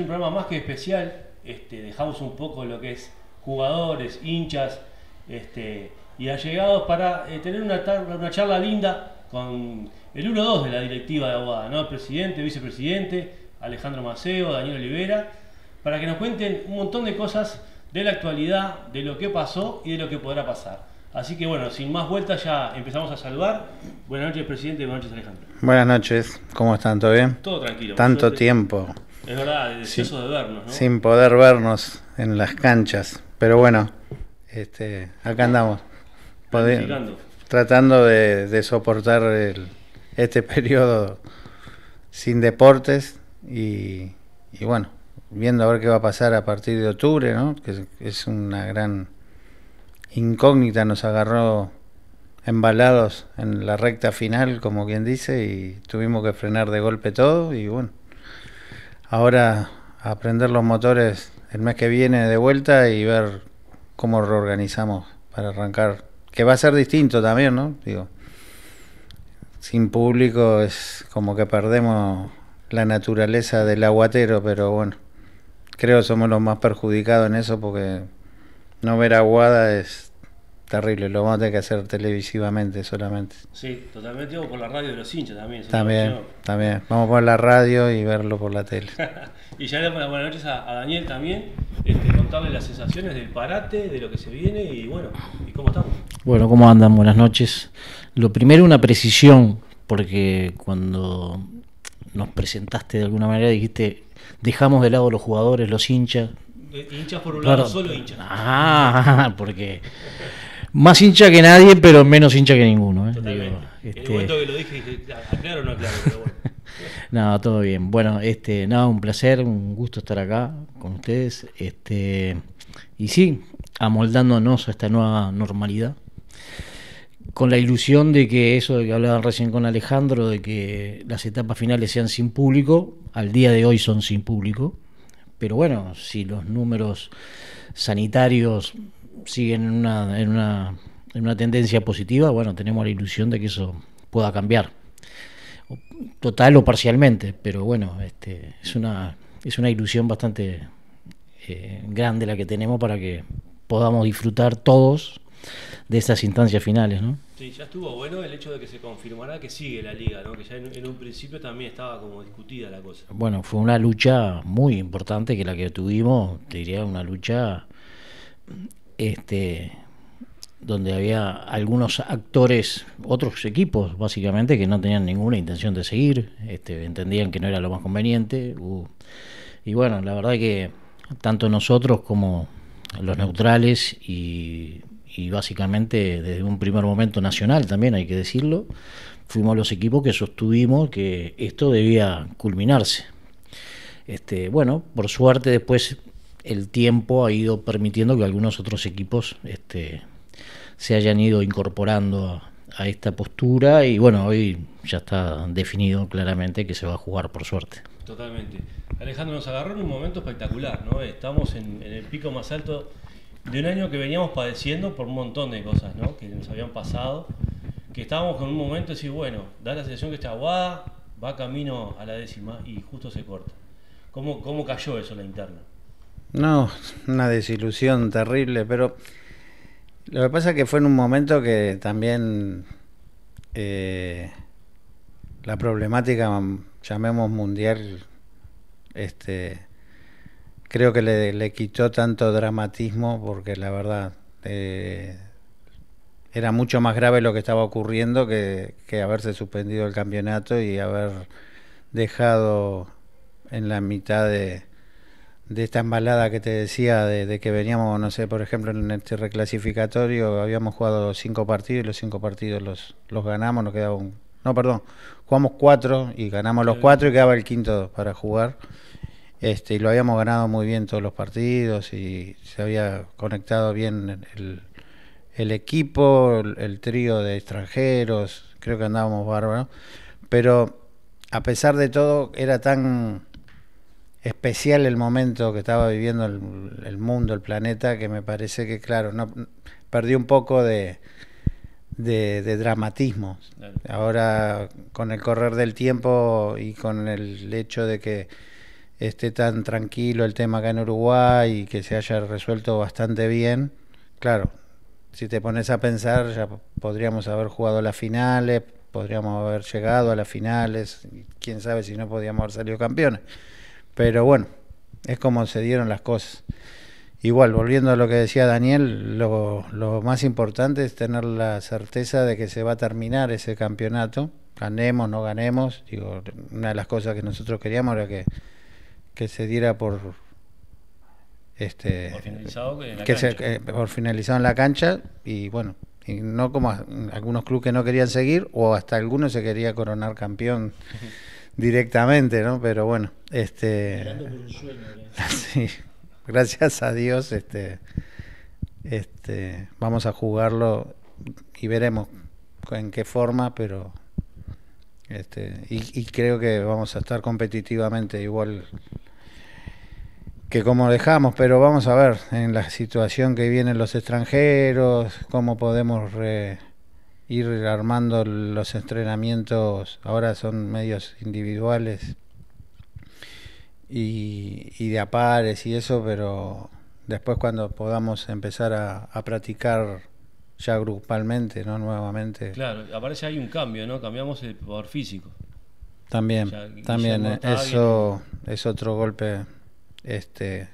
un programa más que especial. Este, dejamos un poco lo que es jugadores, hinchas este, y allegados para eh, tener una, una charla linda con el 1-2 de la directiva de Aguada, ¿no? El presidente, vicepresidente, Alejandro Maceo, Daniel Olivera, para que nos cuenten un montón de cosas de la actualidad, de lo que pasó y de lo que podrá pasar. Así que bueno, sin más vueltas ya empezamos a saludar. Buenas noches, presidente. Buenas noches, Alejandro. Buenas noches. ¿Cómo están? ¿Todo bien? Todo tranquilo. Tanto tiempo. Es verdad, el de vernos, ¿no? Sin poder vernos en las canchas. Pero bueno, este, acá andamos. tratando de, soportar este periodo sin deportes y, bueno, viendo a ver qué va a pasar a partir de octubre, ¿no? Que es una gran incógnita, nos agarró embalados en la recta final, como quien dice, y tuvimos que frenar de golpe todo y bueno, ahora aprender los motores el mes que viene de vuelta y ver cómo reorganizamos para arrancar. Que va a ser distinto también, ¿no? Digo, sin público es como que perdemos la naturaleza del aguatero, pero bueno, creo somos los más perjudicados en eso porque no ver aguada es terrible, lo vamos a tener que hacer televisivamente solamente. Sí, totalmente, o por la radio de los hinchas también. También, también. Vamos a poner la radio y verlo por la tele. y ya le buenas noches a, Daniel también, este, contarle las sensaciones del parate, de lo que se viene y bueno, y cómo estamos. Bueno, ¿cómo andan? Buenas noches. Lo primero, una precisión, porque cuando nos presentaste de alguna manera dijiste, dejamos de lado los jugadores, los hinchas. Eh, hinchas por un lado, solo hinchas. Ah, porque más hincha que nadie, pero menos hincha que ninguno. ¿eh? En el este, momento que lo dije, aclaro o no aclaro, pero bueno. no, todo bien. Bueno, este, nada, un placer, un gusto estar acá con ustedes. Este, y sí, amoldándonos a esta nueva normalidad. Con la ilusión de que eso de que hablaban recién con Alejandro, de que las etapas finales sean sin público, al día de hoy son sin público. Pero bueno, si los números sanitarios siguen en una, en una, en una tendencia positiva, bueno, tenemos la ilusión de que eso pueda cambiar, total o parcialmente, pero bueno, este, es, una, es una ilusión bastante eh, grande la que tenemos para que podamos disfrutar todos de estas instancias finales, ¿no? Sí, ya estuvo bueno el hecho de que se confirmara que sigue la liga, ¿no? Que ya en, en, un principio también estaba como discutida la cosa. Bueno, fue una lucha muy importante que la que tuvimos, te diría una lucha este, donde había algunos actores, otros equipos básicamente, que no tenían ninguna intención de seguir, este, entendían que no era lo más conveniente. y bueno, la verdad que tanto nosotros como los neutrales y, básicamente desde un primer momento nacional también hay que decirlo, fuimos los equipos que sostuvimos que esto debía culminarse. Este, bueno, por suerte después el tiempo ha ido permitiendo que algunos otros equipos este, se hayan ido incorporando a, esta postura y bueno, hoy ya está definido claramente que se va a jugar por suerte. Totalmente. Alejandro nos agarró en un momento espectacular, ¿no? Estamos en, el pico más alto de un año que veníamos padeciendo por un montón de cosas, ¿no? Que nos habían pasado, que estábamos con un momento de decir, bueno, da la sensación que está aguada, va camino a la décima y justo se corta. ¿Cómo, cómo cayó eso en la interna? No, una desilusión terrible, pero lo que pasa es que fue en un momento que también eh, la problemática, llamemos mundial, este, creo que le, quitó tanto dramatismo porque la verdad eh, era mucho más grave lo que estaba ocurriendo que haberse suspendido el campeonato y haber dejado en la mitad de de esta embalada que te decía, de, que veníamos, no sé, por ejemplo, en este reclasificatorio habíamos jugado cinco partidos y los cinco partidos los, los ganamos, nos quedaba un... No, perdón, jugamos cuatro y ganamos los cuatro y quedaba el quinto para jugar. Este, y lo habíamos ganado muy bien todos los partidos y se había conectado bien el, el equipo, el, el trío de extranjeros, creo que andábamos bárbaros. Pero a pesar de todo, era tan especial el momento que estaba viviendo el, mundo, el planeta, que me parece que, claro, no perdió un poco de, dramatismo. Ahora, con el correr del tiempo y con el hecho de que esté tan tranquilo el tema acá en Uruguay y que se haya resuelto bastante bien, claro, si te pones a pensar, ya podríamos haber jugado las finales, podríamos haber llegado a las finales, quién sabe si no podíamos haber salido campeones. Pero bueno, es como se dieron las cosas. Igual, volviendo a lo que decía Daniel, lo, más importante es tener la certeza de que se va a terminar ese campeonato, ganemos, no ganemos. Digo, una de las cosas que nosotros queríamos era que, se diera por, este, finalizado en la que cancha. Se, eh, por finalizado en la cancha y bueno no como algunos clubes que no querían seguir o hasta algunos se quería coronar campeón directamente, ¿no? Pero bueno, este... ¿eh? gracias a Dios, este, este, vamos a jugarlo y veremos en qué forma, pero... Este, y, y creo que vamos a estar competitivamente igual que como dejamos, pero vamos a ver en la situación que vienen los extranjeros, cómo podemos ir armando los entrenamientos, ahora son medios individuales y, de a pares y eso, pero después cuando podamos empezar a, practicar ya grupalmente, ¿no? Nuevamente. Claro, aparece ahí un cambio, ¿no? Cambiamos el poder físico. También, también, eso es otro golpe este,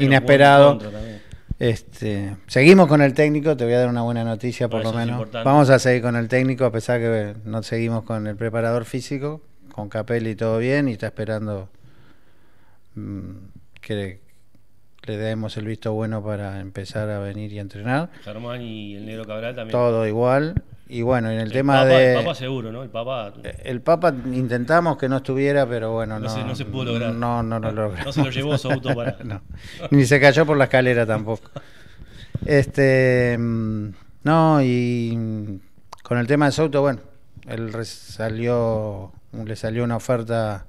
inesperado. Este, seguimos con el técnico, te voy a dar una buena noticia por, ah, lo menos. Vamos a seguir con el técnico, a pesar que no seguimos con el preparador físico, con Capelli todo bien y está esperando mm, que le demos el visto bueno para empezar a venir y entrenar. Germán y el negro Cabral también. Todo igual. Y bueno, en el, tema de. El Papa seguro, ¿no? El Papa. El Papa intentamos que no estuviera, pero bueno, no. no se, pudo lograr. No, no, no, logró. No se lo llevó su para. Ni se cayó por la escalera tampoco. Este. Mm, no, y mm, con el tema de Souto, bueno, él salió, le salió una oferta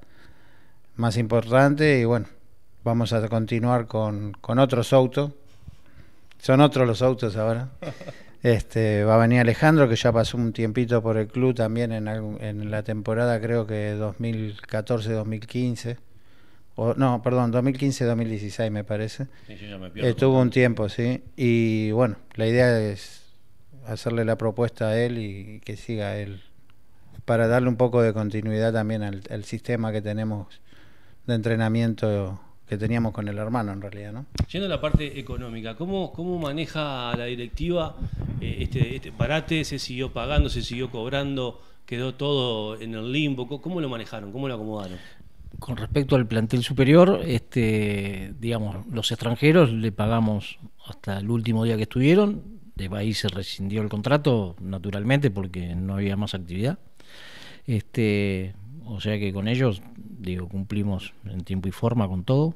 más importante y bueno, vamos a continuar con, con otros autos. Son otros los autos ahora. Este, va a venir Alejandro, que ya pasó un tiempito por el club también en, la temporada, creo que 2014-2015. O, no, perdón, 2015-2016 me parece. Sí, me Estuvo un tiempo, sí. Y bueno, la idea es hacerle la propuesta a él y que siga él. Para darle un poco de continuidad también al sistema que tenemos de entrenamiento teníamos con el hermano en realidad. ¿no? Yendo a la parte económica, ¿cómo, cómo maneja la directiva eh, este, este, parate? ¿Se siguió pagando, se siguió cobrando, quedó todo en el limbo? ¿Cómo lo manejaron? ¿Cómo lo acomodaron? Con respecto al plantel superior, este, digamos, los extranjeros le pagamos hasta el último día que estuvieron, de ahí se rescindió el contrato, naturalmente, porque no había más actividad. Este, o sea que con ellos, digo, cumplimos en tiempo y forma con todo.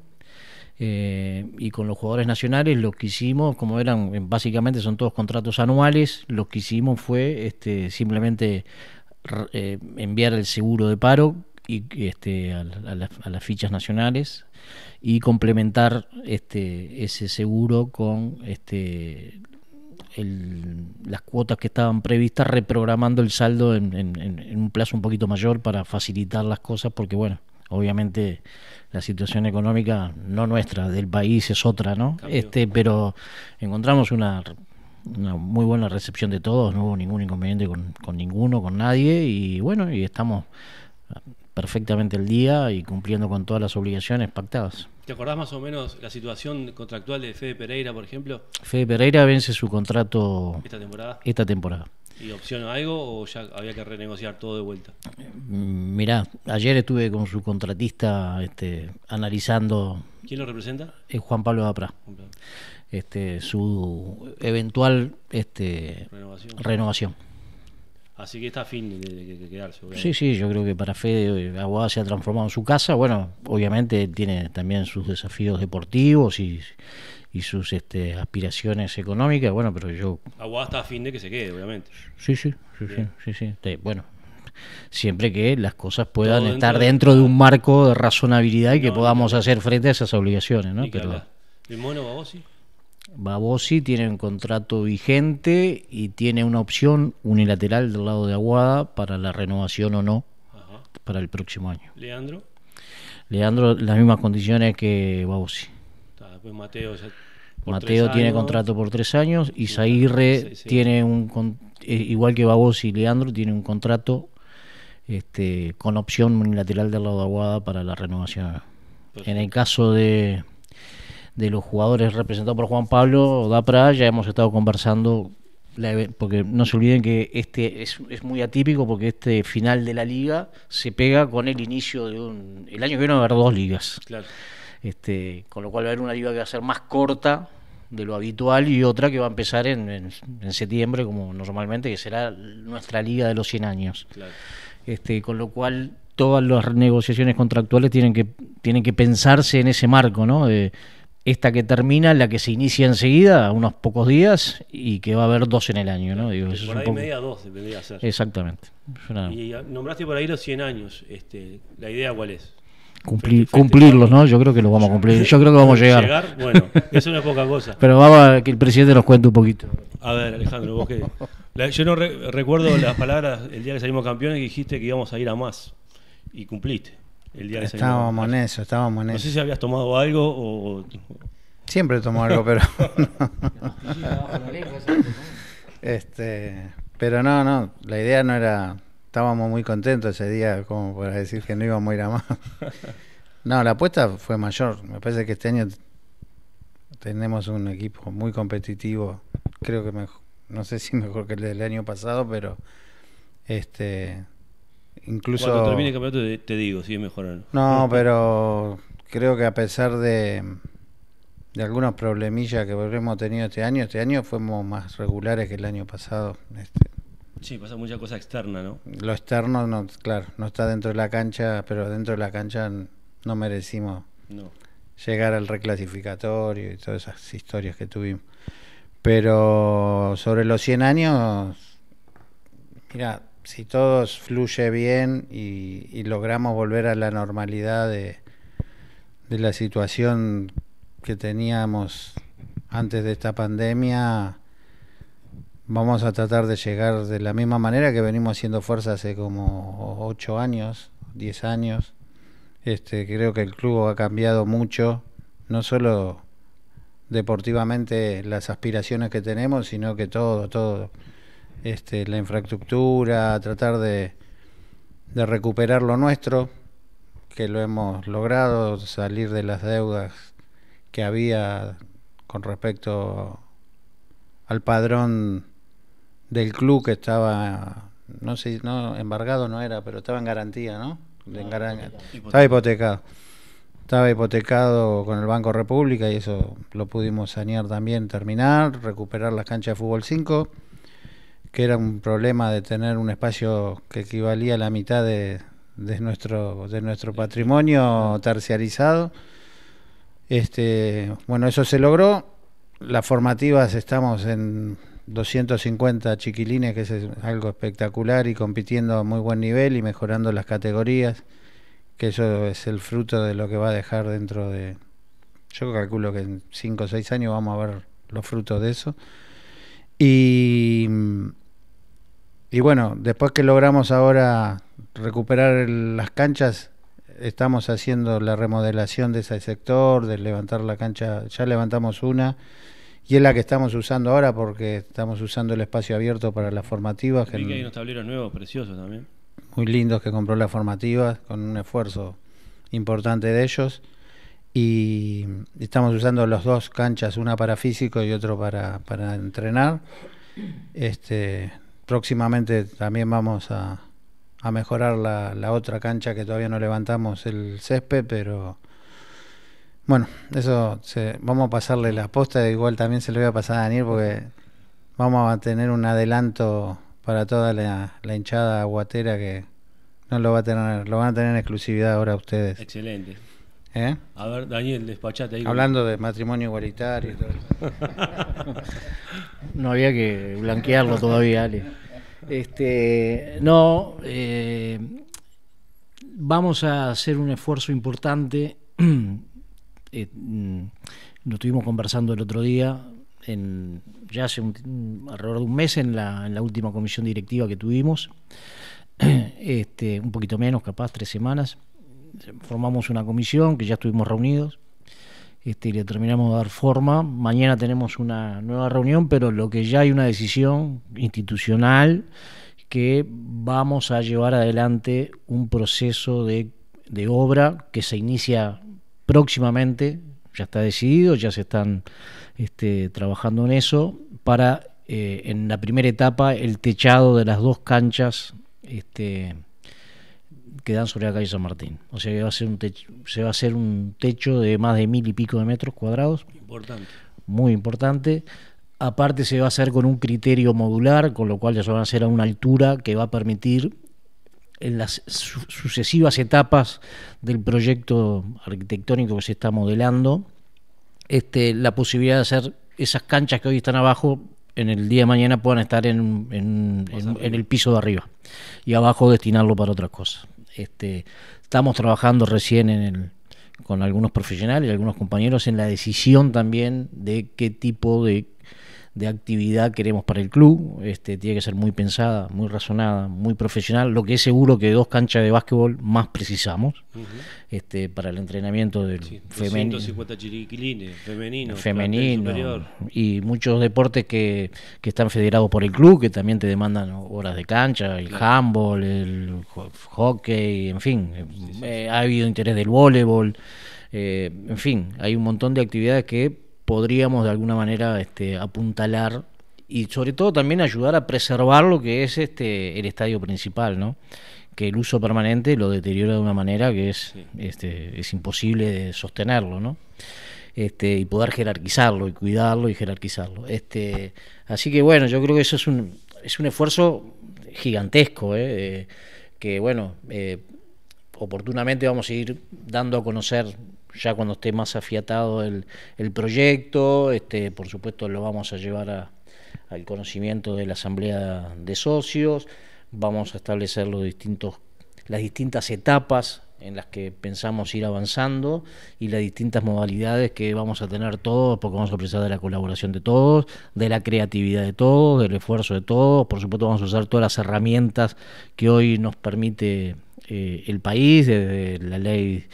Eh, y con los jugadores nacionales lo que hicimos, como eran eh, básicamente son todos contratos anuales, lo que hicimos fue este, simplemente eh, enviar el seguro de paro y este, a, las, fichas nacionales y complementar este, ese seguro con este, las cuotas que estaban previstas, reprogramando el saldo en, en un plazo un poquito mayor para facilitar las cosas, porque bueno, Obviamente la situación económica, no nuestra, del país es otra, ¿no? Este, pero encontramos una, muy buena recepción de todos, no hubo ningún inconveniente con, ninguno, con nadie, y bueno, y estamos perfectamente el día y cumpliendo con todas las obligaciones pactadas. ¿Te acordás más o menos la situación contractual de Fede Pereira, por ejemplo? Fede Pereira vence su contrato Esta temporada. ¿Y opción algo o ya había que renegociar todo de vuelta? Mirá, ayer estuve con su contratista este, analizando. ¿Quién lo representa? Es eh, Juan Pablo Dapra. Este, su eventual este, renovación. Así que está a fin de, quedarse. Sí, sí, yo creo que para Fede eh, Aguada se ha transformado en su casa. Bueno, obviamente tiene también sus desafíos deportivos y sus este, aspiraciones económicas, bueno, pero yo... Aguada a fin de que se quede, obviamente. Sí, sí, sí, sí, Bueno, siempre que las cosas puedan estar dentro de, un marco de razonabilidad y que podamos hacer frente a esas obligaciones, ¿no? Pero, ¿El mono Babosi? Babosi tiene un contrato vigente y tiene una opción unilateral del lado de Aguada para la renovación o no para el próximo año. ¿Leandro? Leandro, las mismas condiciones que Babosi. Está, después pues Mateo Mateo tiene contrato por tres años, y sí, tiene un, e, igual que Babos y Leandro, tiene un contrato este, con opción unilateral de la Aguada para la renovación. Pues en el caso de, los jugadores representados por Juan Pablo Dapra, ya hemos estado conversando, porque no se olviden que este es, muy atípico porque este final de la liga se pega con el inicio de un... El año que viene va a haber dos ligas. Este, con lo cual va a haber una liga que va a ser más corta de lo habitual y otra que va a empezar en, en, septiembre, como normalmente, que será nuestra Liga de los 100 años. Este, con lo cual, todas las negociaciones contractuales tienen que, tienen que pensarse en ese marco, ¿no? esta que termina, la que se inicia enseguida, a unos pocos días, y que va a haber dos en el año, ¿no? por ahí media dos ser. Exactamente. Y nombraste por ahí los 100 años. Este, ¿La idea cuál es? cumplir, cumplirlos, ¿no? Yo creo que lo vamos a cumplir. Yo creo que vamos a llegar. ¿Llegar? Bueno, es una poca cosa. Pero vamos a que el presidente nos cuente un poquito. A ver, Alejandro, vos qué. yo no recuerdo las palabras el día que salimos campeones que dijiste que íbamos a ir a más. Y cumpliste. El día estábamos en eso, estábamos en eso. No sé si habías tomado algo o. Siempre tomo algo, pero. este, pero no, no. La idea no era estábamos muy contentos ese día, como para decir que no íbamos a ir a más. No, la apuesta fue mayor. Me parece que este año tenemos un equipo muy competitivo. Creo que mejor, no sé si mejor que el del año pasado, pero este incluso cuando termine el campeonato te, digo si es mejor no. pero creo que a pesar de de algunos problemillas que hemos tenido este año, este año fuimos más regulares que el año pasado. Este, Sí, pasa mucha cosa externa, ¿no? Lo externo, no, claro, no está dentro de la cancha, pero dentro de la cancha no merecimos llegar al reclasificatorio y todas esas historias que tuvimos. Pero sobre los 100 años, mira, si todo fluye bien y, logramos volver a la normalidad de la situación que teníamos antes de esta pandemia, Vamos a tratar de llegar de la misma manera que venimos haciendo fuerza hace como 8 años, 10 años. Este, creo que el club ha cambiado mucho, no solo deportivamente las aspiraciones que tenemos, sino que todo, todo, este, la infraestructura, tratar de recuperar lo nuestro, que lo hemos logrado, salir de las deudas que había con respecto al padrón del club que estaba, no sé, no, embargado no era, pero estaba en garantía, ¿no? Ah, estaba hipotecado. Estaba hipotecado con el Banco República y eso lo pudimos sanear también, terminar, recuperar las canchas de fútbol 5, que era un problema de tener un espacio que equivalía a la mitad de, de nuestro, de nuestro patrimonio terciarizado. Este, bueno, eso se logró. Las formativas estamos en 250 chiquilines, que es algo espectacular, y compitiendo a muy buen nivel y mejorando las categorías, que eso es el fruto de lo que va a dejar dentro de... Yo calculo que en 5 o 6 años vamos a ver los frutos de eso. Y, y bueno, después que logramos ahora recuperar las canchas, estamos haciendo la remodelación de ese sector, de levantar la cancha, ya levantamos una y es la que estamos usando ahora porque estamos usando el espacio abierto para las formativas. Que, que hay unos tableros nuevos, preciosos también. Muy lindos que compró las formativas con un esfuerzo importante de ellos. Y estamos usando las dos canchas, una para físico y otro para, entrenar. Este, próximamente también vamos a, mejorar la, la otra cancha que todavía no levantamos el césped, pero bueno, eso se, vamos a pasarle la posta, igual también se lo voy a pasar a Daniel porque vamos a tener un adelanto para toda la, hinchada aguatera que no lo va a tener, lo van a tener en exclusividad ahora ustedes. Excelente. ¿Eh? A ver, Daniel, despachate ahí. Hablando de matrimonio igualitario no había que blanquearlo todavía, Ale. Este, no, eh, vamos a hacer un esfuerzo importante eh, mm, lo estuvimos conversando el otro día, en, ya hace alrededor de un mes en la, última comisión directiva que tuvimos, este, un poquito menos, capaz tres semanas, formamos una comisión que ya estuvimos reunidos este, y le terminamos de dar forma. Mañana tenemos una nueva reunión, pero lo que ya hay una decisión institucional que vamos a llevar adelante un proceso de obra que se inicia próximamente, ya está decidido, ya se están este, trabajando en eso, para eh, en la primera etapa el techado de las dos canchas este, que dan sobre la calle San Martín. O sea que va a ser un se va a hacer un techo de más de mil y pico de metros cuadrados. Importante. Muy importante. Aparte se va a hacer con un criterio modular, con lo cual ya se van a hacer a una altura que va a permitir en las sucesivas etapas del proyecto arquitectónico que se está modelando, este, la posibilidad de hacer esas canchas que hoy están abajo, en el día de mañana puedan estar en, el piso de arriba y abajo destinarlo para otras cosas. Este, estamos trabajando recién en el, con algunos profesionales y algunos compañeros en la decisión también de qué tipo de de actividad queremos para el club. Este, tiene que ser muy pensada, muy razonada, muy profesional. Lo que es seguro que dos canchas de básquetbol más precisamos este, para el entrenamiento del femenino. chiriquilines, femenino. Y muchos deportes que, están federados por el club, que también te demandan horas de cancha, el handball, el hockey, en fin. Eh, ha habido interés del voleibol. Eh, en fin, hay un montón de actividades que podríamos de alguna manera este, apuntalar y sobre todo también ayudar a preservar lo que es este el estadio principal, ¿no? Que el uso permanente lo deteriora de una manera que es este, es imposible sostenerlo, ¿no? Este, y poder jerarquizarlo y cuidarlo y jerarquizarlo. Este, así que bueno, yo creo que eso es un es un esfuerzo gigantesco, ¿eh? Eh, que bueno, eh, oportunamente vamos a ir dando a conocer ya cuando esté más afiatado el, proyecto, este, por supuesto lo vamos a llevar al conocimiento de la asamblea de socios, vamos a establecer los distintos, las distintas etapas en las que pensamos ir avanzando y las distintas modalidades que vamos a tener todos, porque vamos a precisar de la colaboración de todos, de la creatividad de todos, del esfuerzo de todos, por supuesto vamos a usar todas las herramientas que hoy nos permite eh, el país, desde la ley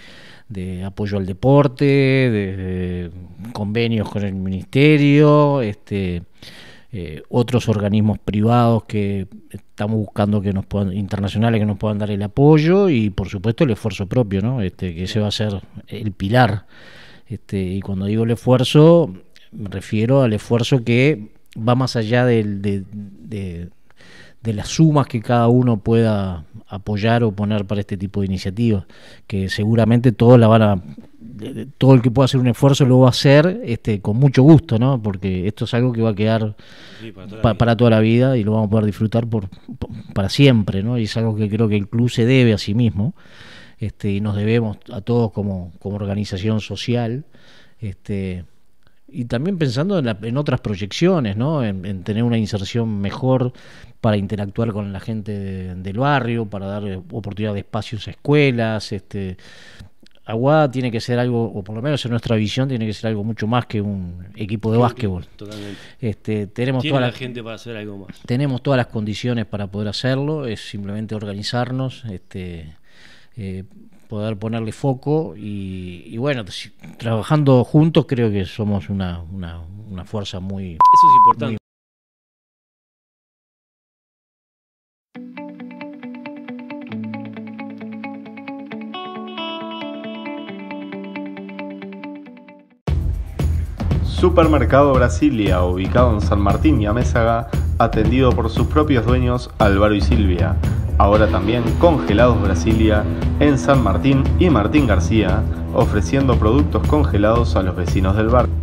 de apoyo al deporte, de, convenios con el ministerio, este, eh, otros organismos privados que estamos buscando que nos puedan, internacionales que nos puedan dar el apoyo y por supuesto el esfuerzo propio, ¿no? Este, que ese va a ser el pilar. Este, y cuando digo el esfuerzo, me refiero al esfuerzo que va más allá del, de de las sumas que cada uno pueda apoyar o poner para este tipo de iniciativas, que seguramente todos la van todo el que pueda hacer un esfuerzo lo va a hacer este, con mucho gusto, ¿no? Porque esto es algo que va a quedar para, toda la vida y lo vamos a poder disfrutar para siempre, ¿no? Y es algo que creo que el club se debe a sí mismo este, y nos debemos a todos como, como organización social. Este, y también pensando en, otras proyecciones, ¿no? En, tener una inserción mejor para interactuar con la gente del barrio, para dar eh, oportunidad de espacios a escuelas. Este, Aguada tiene que ser algo, o por lo menos en nuestra visión, tiene que ser algo mucho más que un equipo de básquetbol. Totalmente. Este, tenemos tiene toda la, gente para hacer algo más. Tenemos todas las condiciones para poder hacerlo, es simplemente organizarnos. Este, eh, poder ponerle foco y, bueno, trabajando juntos creo que somos una, fuerza muy... Eso es importante. Supermercado Brasilia, ubicado en San Martín y Amézaga, atendido por sus propios dueños Álvaro y Silvia ahora también Congelados Brasilia, en San Martín y Martín García, ofreciendo productos congelados a los vecinos del barrio.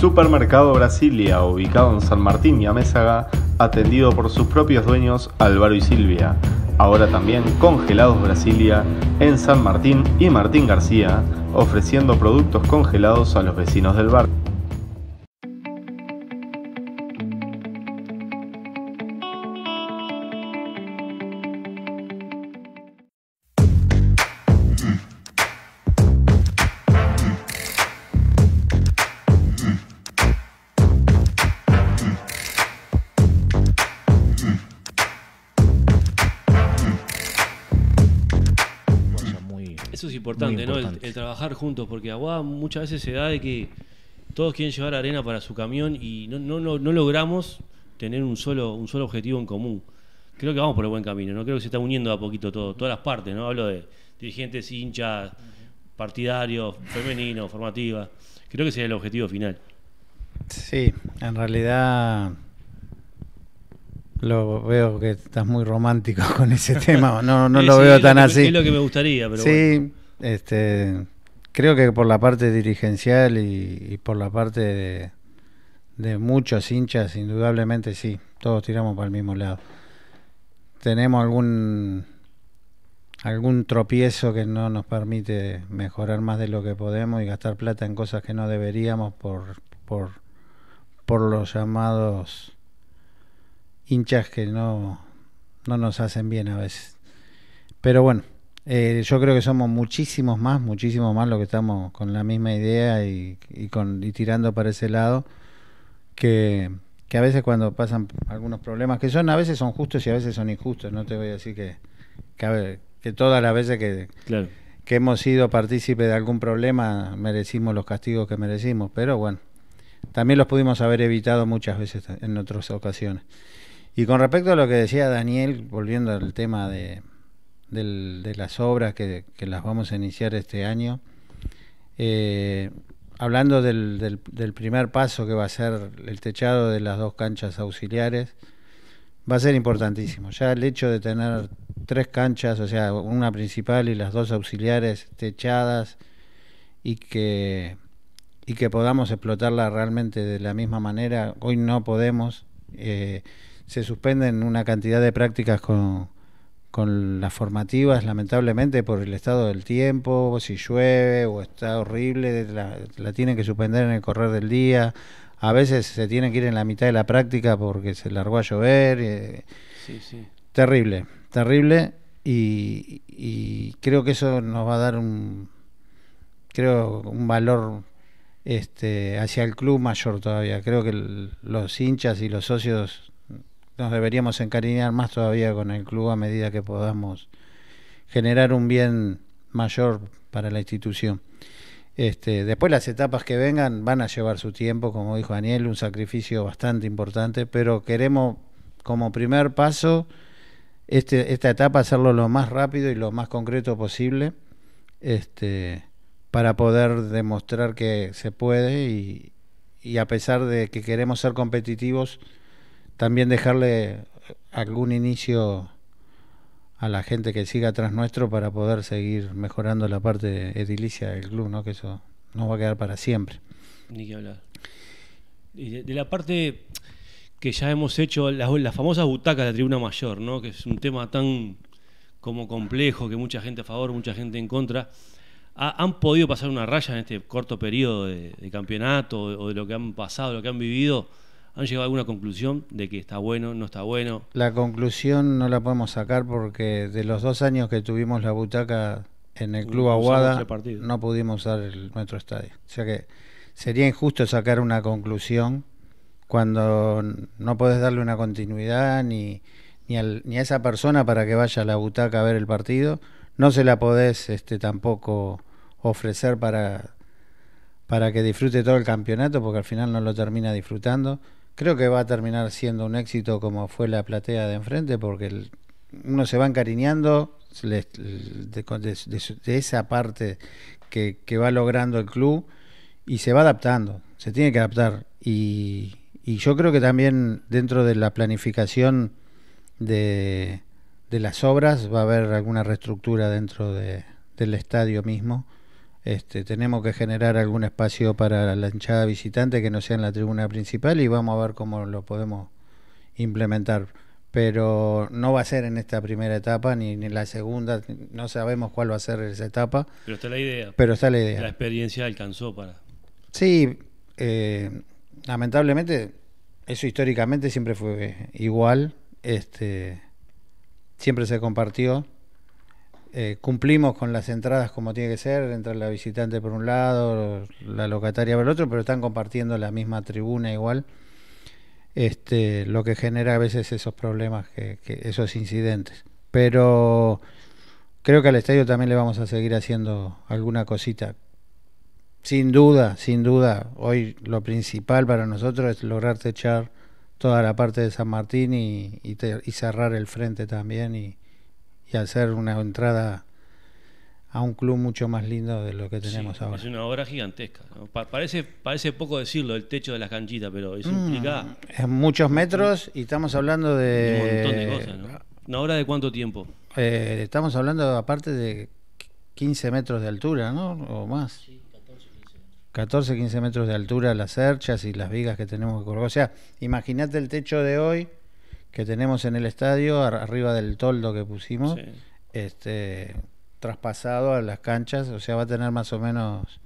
Supermercado Brasilia, ubicado en San Martín y Amézaga, atendido por sus propios dueños Álvaro y Silvia. Ahora también Congelados Brasilia en San Martín y Martín García, ofreciendo productos congelados a los vecinos del barrio. trabajar juntos, porque agua muchas veces se da de que todos quieren llevar arena para su camión y no, no, no, logramos tener un solo, un solo objetivo en común. Creo que vamos por el buen camino, no creo que se está uniendo a poquito todo, todas las partes, ¿no? Hablo de dirigentes, hinchas, partidarios, femeninos, formativas. Creo que ese es el objetivo final. Sí, en realidad lo veo que estás muy romántico con ese tema. No, no lo veo tan así. Es lo que me gustaría, pero sí, este, creo que por la parte dirigencial y, por la parte de, de, muchos hinchas, indudablemente sí, todos tiramos para el mismo lado. Tenemos algún algún tropiezo que no nos permite mejorar más de lo que podemos y gastar plata en cosas que no deberíamos por por, los llamados hinchas que no nos hacen bien a veces. Pero bueno, eh, yo creo que somos muchísimos más, muchísimos más los que estamos con la misma idea y, con, y tirando para ese lado, que, a veces cuando pasan algunos problemas, que son a veces son justos y a veces son injustos, no te voy a decir que, que, que todas las veces que, que hemos sido partícipes de algún problema merecimos los castigos que merecimos, pero bueno, también los pudimos haber evitado muchas veces en otras ocasiones. Y con respecto a lo que decía Daniel, volviendo al tema de de las obras que, las vamos a iniciar este año. Eh, hablando del, primer paso que va a ser el techado de las dos canchas auxiliares, va a ser importantísimo. Ya el hecho de tener tres canchas, o sea, una principal y las dos auxiliares techadas y que, y que podamos explotarla realmente de la misma manera, hoy no podemos. Eh, se suspenden una cantidad de prácticas con, con las formativas, lamentablemente por el estado del tiempo, si llueve o está horrible, la, tienen que suspender en el correr del día. A veces se tienen que ir en la mitad de la práctica porque se largó a llover. Eh, sí, sí. Terrible, terrible. Y, creo que eso nos va a dar un, creo, un valor este, hacia el club mayor todavía. Creo que los hinchas y los socios nos deberíamos encariñar más todavía con el club a medida que podamos generar un bien mayor para la institución. Este, después las etapas que vengan van a llevar su tiempo, como dijo Daniel, un sacrificio bastante importante, pero queremos como primer paso este, esta etapa hacerlo lo más rápido y lo más concreto posible este, para poder demostrar que se puede y a pesar de que queremos ser competitivos, también dejarle algún inicio a la gente que siga atrás nuestro para poder seguir mejorando la parte edilicia del club, ¿no? que eso nos va a quedar para siempre. Ni que hablar. de, la parte que ya hemos hecho, las, famosas butacas de la tribuna mayor, ¿no? que es un tema tan como complejo, que mucha gente a favor, mucha gente en contra, han podido pasar una raya en este corto periodo de, campeonato o de, o de lo que han pasado, lo que han vivido ¿Han llegado a alguna conclusión de que está bueno, no está bueno? La conclusión no la podemos sacar porque de los dos años que tuvimos la butaca en el Club Aguada no pudimos usar nuestro estadio. O sea que sería injusto sacar una conclusión cuando no podés darle una continuidad ni, a esa persona para que vaya a la butaca a ver el partido. No se la podés este, tampoco ofrecer para, para que disfrute todo el campeonato porque al final no lo termina disfrutando. Creo que va a terminar siendo un éxito como fue la platea de enfrente, porque uno se va encariñando de, esa parte que, va logrando el club y se va adaptando, se tiene que adaptar. y yo creo que también dentro de la planificación de, las obras va a haber alguna reestructura dentro del estadio mismo este, tenemos que generar algún espacio para la hinchada visitante que no sea en la tribuna principal y vamos a ver cómo lo podemos implementar. Pero no va a ser en esta primera etapa ni en la segunda, no sabemos cuál va a ser esa etapa. Pero está la idea. Pero está la idea. La experiencia alcanzó para. Sí, eh, lamentablemente eso históricamente siempre fue igual, este siempre se compartió eh, cumplimos con las entradas como tiene que ser, entra la visitante por un lado, la locataria por el otro, pero están compartiendo la misma tribuna igual, este, lo que genera a veces esos problemas, que, esos incidentes. Pero creo que al estadio también le vamos a seguir haciendo alguna cosita. Sin duda, sin duda, hoy lo principal para nosotros es lograr techar toda la parte de San Martín y, y cerrar el frente también y, y hacer una entrada a un club mucho más lindo de lo que tenemos ahora. Es una obra gigantesca. parece, parece poco decirlo, el techo de las canchitas, pero es mm, Es muchos metros y estamos hablando de... Un de cosas, ¿no? ¿Una obra de cuánto tiempo? Eh, estamos hablando aparte de 15 metros de altura, ¿no? O más. Sí, 14, 15 metros. 14, 15 metros de altura las cerchas y las vigas que tenemos que colgar. O sea, imagínate el techo de hoy que tenemos en el estadio, arriba del toldo que pusimos, este, traspasado a las canchas, o sea, va a tener más o menos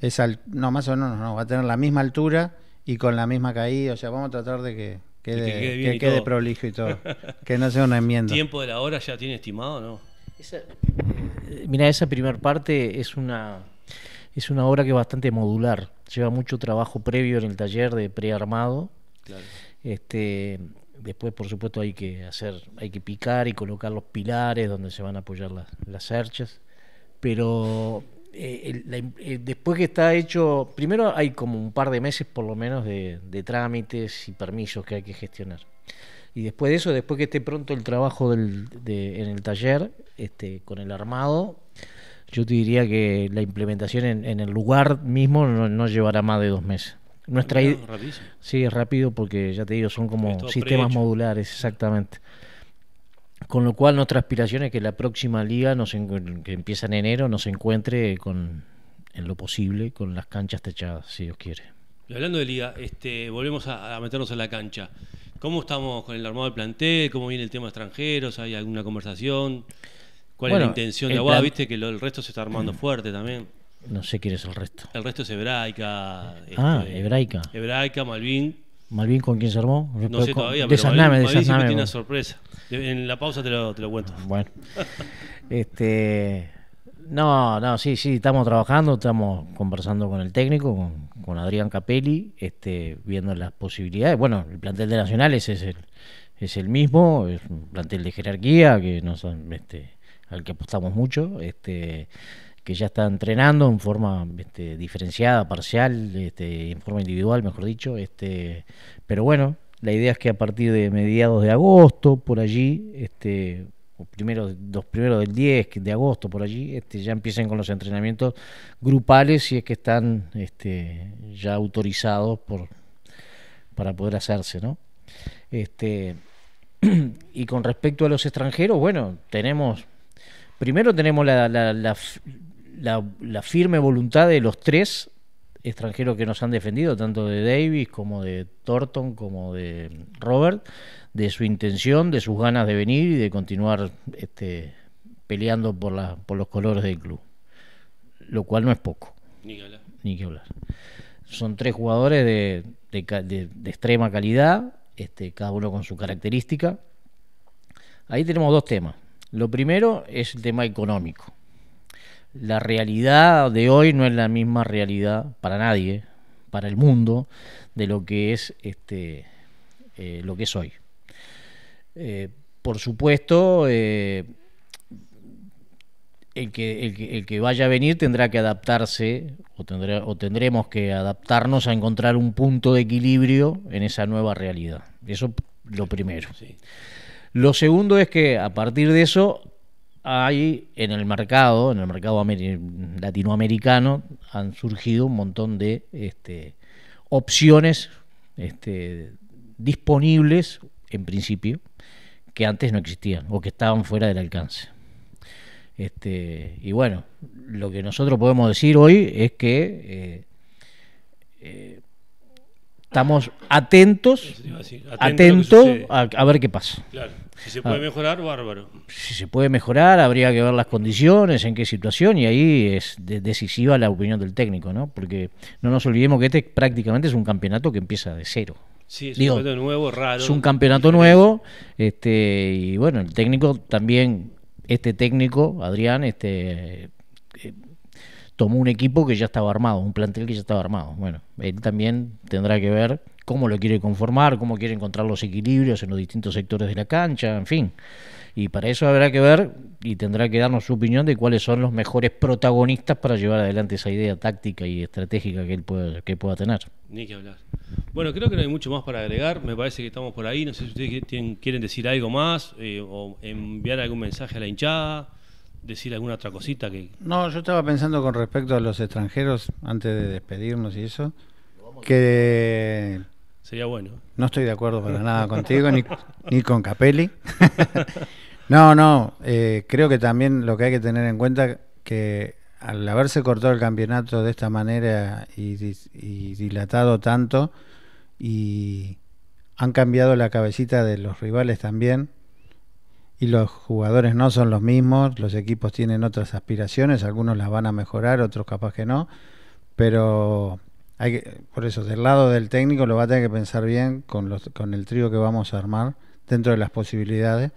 esa, no, más o menos no, va a tener la misma altura y con la misma caída, o sea, vamos a tratar de que quede, que quede, prolijo y todo, que no sea una enmienda. ¿Tiempo de la hora ya tiene estimado no? Esa, eh, mira, esa primera parte es una es una obra que es bastante modular, lleva mucho trabajo previo en el taller de prearmado. Claro. Este, Después, por supuesto, hay que hacer, hay que picar y colocar los pilares donde se van a apoyar las, las Pero eh, eh, después que está hecho, primero hay como un par de meses por lo menos de, trámites y permisos que hay que gestionar. Y después de eso, después que esté pronto el trabajo en el taller, este, con el armado, yo te diría que la implementación en, el lugar mismo no, no llevará más de dos meses. Nuestra Sí, es rápido porque ya te digo, son como sistemas modulares, exactamente. Con lo cual nuestra aspiración es que la próxima liga que empieza en enero nos encuentre con en lo posible con las canchas techadas, si Dios quiere. hablando de liga, este, volvemos a, meternos en la cancha. ¿Cómo estamos con el armado del plantel? ¿Cómo viene el tema extranjeros? ¿Hay alguna conversación? ¿Cuál es la intención de Aguada? Viste que el resto se está armando fuerte también. No sé quién es el resto. El resto es hebraica. ah, este, hebraica. Hebraica, Malvin. ¿Malvin con quién se armó? No sé todavía, de pero Malvin, tiene una sorpresa. En la pausa te lo, te lo cuento. Bueno. este. No, no, sí, sí, estamos trabajando, estamos conversando con el técnico, con, Adrián Capelli, este, viendo las posibilidades. Bueno, el plantel de Nacionales es el, es el mismo, es un plantel de jerarquía que este, al que apostamos mucho. Este, que ya está entrenando en forma este, diferenciada, parcial, este, en forma individual, mejor dicho. Este, pero bueno, la idea es que a partir de mediados de agosto, por allí, este, o primero los primeros del 10 de agosto, por allí, este, ya empiecen con los entrenamientos grupales si es que están este, ya autorizados por, para poder hacerse, ¿no? Este, y con respecto a los extranjeros, bueno, tenemos, primero tenemos la, la, la, firme voluntad de los tres extranjeros que nos han defendido, tanto de Davis como de Thornton como de Robert, de su intención, de sus ganas de venir y de continuar este, peleando por, por los colores del club, lo cual no es poco. Ni que hablar. Son tres jugadores de, de extrema calidad, este, cada uno con su característica. Ahí tenemos dos temas. Lo primero es el tema económico la realidad de hoy no es la misma realidad para nadie, para el mundo, de lo que es este eh, lo que soy. hoy. Eh, por supuesto, eh, el, que, el, que, vaya a venir tendrá que adaptarse o, o tendremos que adaptarnos a encontrar un punto de equilibrio en esa nueva realidad. Eso lo primero. Lo segundo es que a partir de eso hay en el mercado, en el mercado latinoamericano, han surgido un montón de este, opciones este, disponibles, en principio, que antes no existían o que estaban fuera del alcance. Este, y bueno, lo que nosotros podemos decir hoy es que eh, eh, estamos atentos, a, a, ver qué pasa. Claro. Si se puede ah. mejorar, bárbaro. Si se puede mejorar, habría que ver las condiciones, en qué situación, y ahí es decisiva la opinión del técnico, ¿no? Porque no nos olvidemos que este prácticamente es un campeonato que empieza de cero. Sí, es un campeonato nuevo, raro. Es un campeonato nuevo, este, y bueno, el técnico también, este técnico, Adrián, este eh, tomó un equipo que ya estaba armado, un plantel que ya estaba armado. Bueno, él también tendrá que ver cómo lo quiere conformar, cómo quiere encontrar los equilibrios en los distintos sectores de la cancha, en fin. Y para eso habrá que ver y tendrá que darnos su opinión de cuáles son los mejores protagonistas para llevar adelante esa idea táctica y estratégica que él pueda, tener. Ni que hablar. Bueno, creo que no hay mucho más para agregar. Me parece que estamos por ahí. No sé si ustedes quieren decir algo más eh, o enviar algún mensaje a la hinchada, decir alguna otra cosita que. No, yo estaba pensando con respecto a los extranjeros antes de despedirnos y eso que Sería bueno. No estoy de acuerdo para nada contigo, ni, con Capelli. no, no, eh, creo que también lo que hay que tener en cuenta que al haberse cortado el campeonato de esta manera y, y dilatado tanto, y han cambiado la cabecita de los rivales también, y los jugadores no son los mismos, los equipos tienen otras aspiraciones, algunos las van a mejorar, otros capaz que no, pero por eso, del lado del técnico lo va a tener que pensar bien con, los, con el trío que vamos a armar dentro de las posibilidades,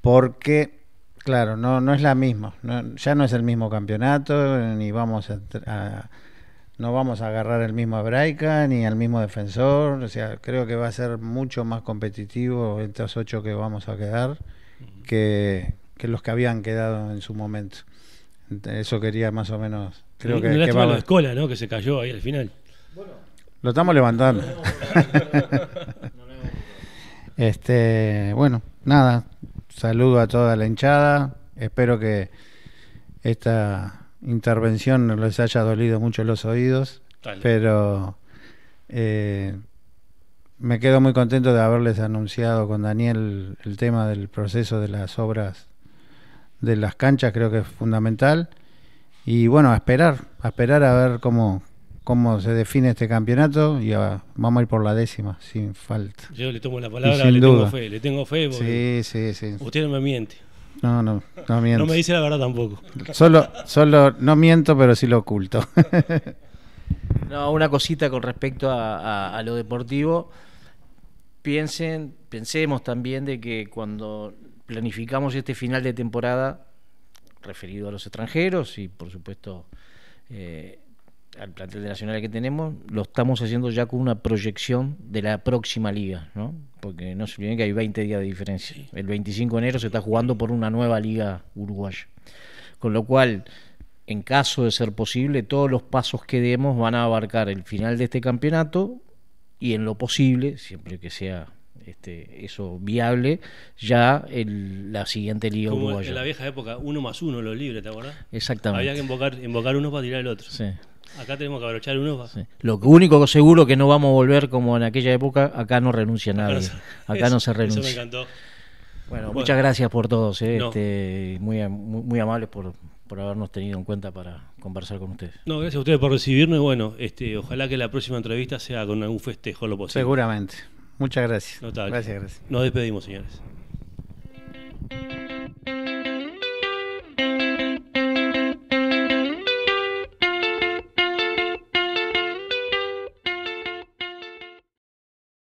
porque, claro, no, no es la misma, ya no es el mismo campeonato, ni vamos a, no vamos a agarrar el mismo abraica ni al mismo defensor. O sea, creo que va a ser mucho más competitivo estos ocho que vamos a quedar que, que los que habían quedado en su momento. Eso quería más o menos Creo que, la escuela, ¿no? Que se cayó ahí al final. Bueno, lo estamos levantando. este, bueno, nada. Saludo a toda la hinchada. Espero que esta intervención no les haya dolido mucho los oídos. Pero eh, me quedo muy contento de haberles anunciado con Daniel el tema del proceso de las obras de las canchas. Creo que es fundamental. Y bueno, a esperar, a esperar a ver cómo, cómo se define este campeonato y vamos a ir por la décima, sin falta. Yo le tomo la palabra, le tengo fe, le tengo fe. sí, sí, sí. Usted no me miente. No, no, no miento. no me dice la verdad tampoco. Solo, solo, no miento, pero sí lo oculto. no, una cosita con respecto a lo deportivo. Piensen, pensemos también de que cuando planificamos este final de temporada, referido a los extranjeros y por supuesto eh, al plantel de Nacional que tenemos, lo estamos haciendo ya con una proyección de la próxima liga, ¿no? porque no se olviden que hay 20 días de diferencia. El 25 de enero se está jugando por una nueva liga uruguaya. Con lo cual, en caso de ser posible, todos los pasos que demos van a abarcar el final de este campeonato y en lo posible, siempre que sea este, eso viable, ya en la siguiente liga Como En la vieja época, uno más uno los libres, ¿te acordás? Exactamente. Había que invocar, invocar uno para tirar el otro. Acá tenemos que abrochar uno. Lo único seguro que no vamos a volver como en aquella época, acá no renuncia nadie. Acá no se, renuncia. Bueno, muchas gracias por todos. Eh, este, muy, muy, amables por, por, habernos tenido en cuenta para conversar con ustedes. No, gracias a ustedes por recibirnos y bueno, este, ojalá que la próxima entrevista sea con algún festejo lo posible. Seguramente. Muchas gracias. Gracias, gracias. Nos despedimos, señores.